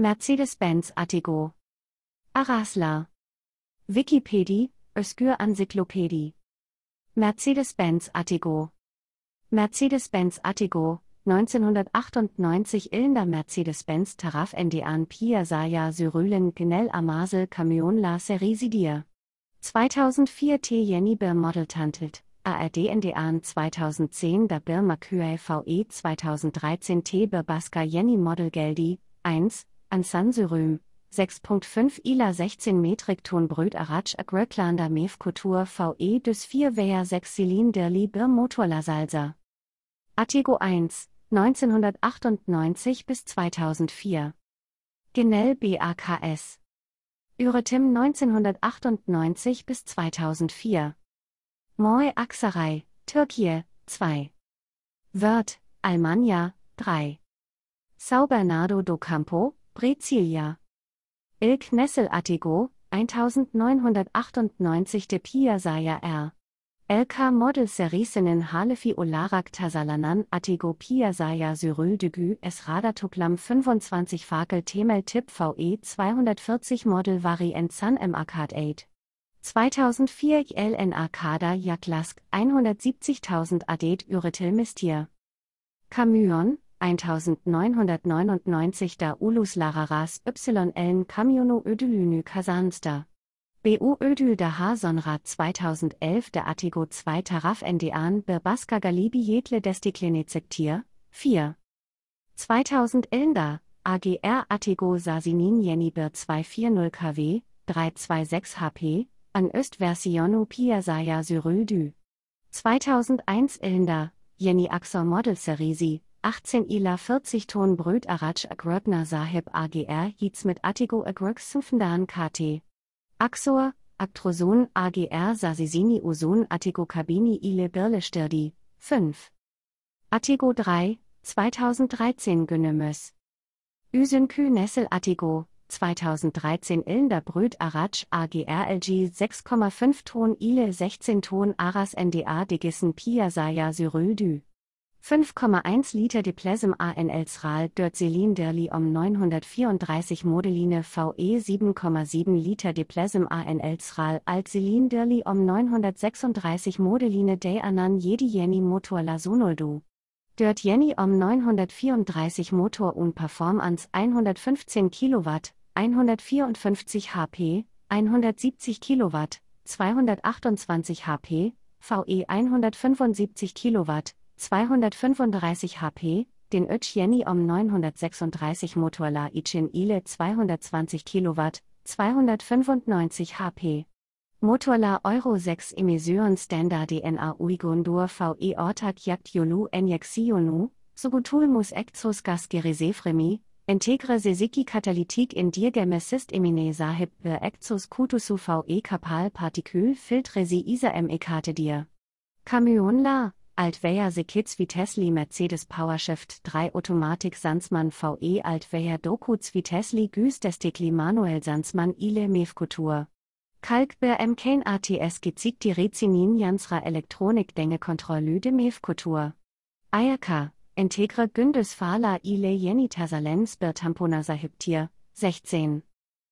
Mercedes-Benz Artigo. Arasla. Wikipedie, Özgür Enzyklopädie. Mercedes-Benz Artigo. Mercedes-Benz Artigo, 1998 Illender Mercedes-Benz Taraf NDAN Pia Saya Syrülen Genel Amasel Camion La Serisidir. 2004 T. Jenny Bir Model Tantelt, ARD NDAN 2010 Da Bir Maküe VE 2013 T. Bir Baska Jenny Model Geldi, 1, an Sanseröm, 6.5 Ila 16 Metrik Ton Bröt Aratsch Agröklander Mev Kultur VE des 4 Wehr 6 Silin der Liebe Motor La Salsa. Artigo 1, 1998 bis 2004. Genell BAKS. Üretim 1998 bis 2004. Moy Aksaray, Türkei, 2. Wörth, Almania, 3. Sao Bernardo do Campo, Brezilia. Il Knessel Atego, 1998 de Pia Saya R. LK Model Serissinen Halefi Olarak Tasalanan Atego Piasaya Syrö Gü S. Radatuklam 25 Fakel Temel Tip VE 240 Model Variant Sun M. Arcade 8. 2004 LN Arcada Jaklask 170.000 Adet Uretil Mistier. Kamyon, 1999 da Ulus-Lararas YLN Kamiono Ödülünü Kasanster. BU Ödül da Sonrad 2011 der Artigo 2 Taraf NDAN Birbaska Galibi Jedle Destiklenezektir, 4. 2011 da, AGR Artigo Sasinin Jenny Bir 240 KW, 326 HP, an Östversionu Pia Saya du. 2001 Elender, Jenny Axor Model Serisi, 18 ila 40 Ton Bröt Arach Agrögna Sahib AGR Yiz mit Attigo Agrög Symphondan KT. Axor, Aktroson AGR Sasisini Oson Attigo Kabini Ile Birle Stirdi, 5. Attigo 3, 2013 Gönnemes. Üsenkü Nessel Attigo, 2013 Illender Bröt Arach AGR LG 6,5 Ton Ile 16 Ton Aras NDA Degissen Pia Saya Syrödü. 5,1 Liter Deplesm ANL Sral Dirt Cylinderli om 934 Modeline VE 7,7 Liter Deplesm ANL Sral Alt Selin Cylinderli om 936 Modeline Day Anan Jedi Jenny Motor La Sonoldu. Dirt Jenny om 934 Motor und Performance 115 kW, 154 HP, 170 kW, 228 HP, VE 175 Kilowatt, 235 HP, den Ötchieni Om 936 Motor La Ichin Ile 220 Kilowatt, 295 HP. Motor La Euro 6 Emission Standard DNA Uigundur VE Ortak Yakt Yolu Enyexionu, Enjexionu, Sogutulmus Ekzos Gasgerisefremi, Integre Sesiki Katalytik in Dirgemessist Emine Sahib Exos Kutusu VE Kapal Partikül Si Isa M MEKate Dir. Kamion La Altweia Sekits Vitesli Mercedes Powershift 3 Automatik Sandsmann VE Altweia Dokuts Vitesli Güstestikli Manuel Sandsmann Ile Mevkutur. Kalkbär MK ATS Gezigti Rezinin Jansra Elektronik Denge Kontrollü de Mevkutur. Ayaka, Integra Gündes Fala Ile Jenitasalens Birtamponasa Hyptir, 16.